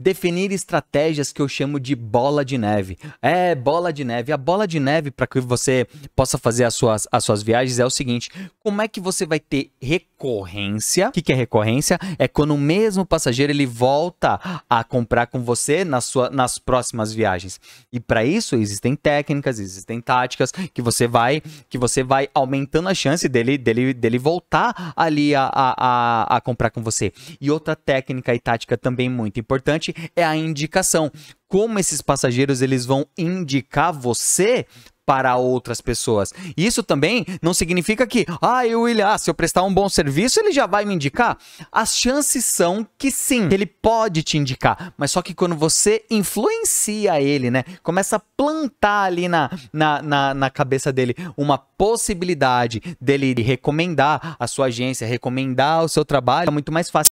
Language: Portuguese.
definir estratégias que eu chamo de bola de neve. É, bola de neve. A bola de neve para que você possa fazer as suas, as suas viagens é o seguinte: como é que você vai ter recorrência? O que, que é recorrência? É quando o mesmo passageiro ele volta a comprar com você na sua, nas próximas viagens. E para isso existem técnicas, existem táticas que você vai que você vai aumentando a chance dele dele, dele voltar ali a, a, a, a comprar com você. E outra técnica e tática também muito importante é a indicação. Como esses passageiros eles vão indicar você para outras pessoas. Isso também não significa que, ah, eu William, ah, se eu prestar um bom serviço, ele já vai me indicar. As chances são que sim, ele pode te indicar, mas só que quando você influencia ele, né, começa a plantar ali na, na, na, na cabeça dele uma possibilidade dele recomendar a sua agência, recomendar o seu trabalho, é muito mais fácil.